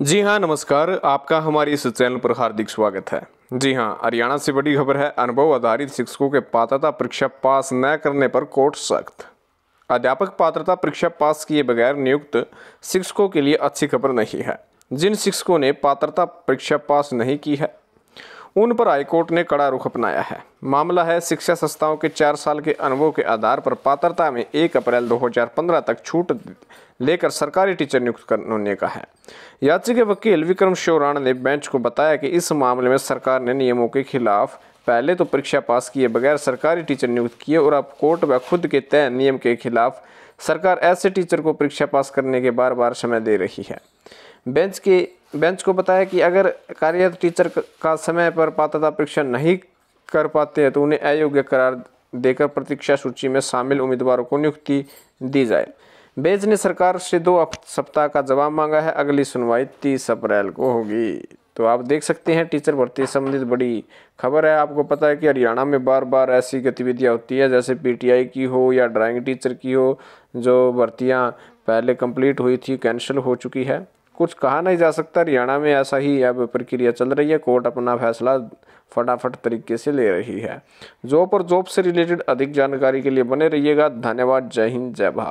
जी हाँ नमस्कार आपका हमारे इस चैनल पर हार्दिक स्वागत है जी हाँ हरियाणा से बड़ी खबर है अनुभव आधारित शिक्षकों के पात्रता परीक्षा पास न करने पर कोर्ट सख्त अध्यापक पात्रता परीक्षा पास किए बगैर नियुक्त शिक्षकों के लिए अच्छी खबर नहीं है जिन शिक्षकों ने पात्रता परीक्षा पास नहीं की है उन पर हाईकोर्ट ने कड़ा रुख अपनाया है मामला है शिक्षा संस्थाओं के चार साल के अनुभव के आधार पर पात्रता में एक अप्रैल 2015 तक छूट लेकर सरकारी टीचर नियुक्त करने का है याचिका वकील विक्रम शोरान ने बेंच को बताया कि इस मामले में सरकार ने नियमों के खिलाफ पहले तो परीक्षा पास किए बगैर सरकारी टीचर नियुक्त किए और अब कोर्ट व खुद के तय नियम के खिलाफ सरकार ऐसे टीचर को परीक्षा पास करने के बार बार समय दे रही है बेंच के बेंच को बताया कि अगर कार्यरत टीचर का समय पर पात्रता परीक्षा नहीं कर पाते हैं तो उन्हें अयोग्य करार देकर प्रतीक्षा सूची में शामिल उम्मीदवारों को नियुक्ति दी जाए बेंच ने सरकार से दो सप्ताह का जवाब मांगा है अगली सुनवाई तीस अप्रैल को होगी तो आप देख सकते हैं टीचर भर्ती संबंधित बड़ी खबर है आपको पता है कि हरियाणा में बार बार ऐसी गतिविधियां होती है जैसे पीटीआई की हो या ड्राइंग टीचर की हो जो भर्तियां पहले कंप्लीट हुई थी कैंसिल हो चुकी है कुछ कहा नहीं जा सकता हरियाणा में ऐसा ही अब प्रक्रिया चल रही है कोर्ट अपना फैसला फटाफट तरीके से ले रही है जॉब और जॉब से रिलेटेड अधिक जानकारी के लिए बने रहिएगा धन्यवाद जय हिंद जय भारत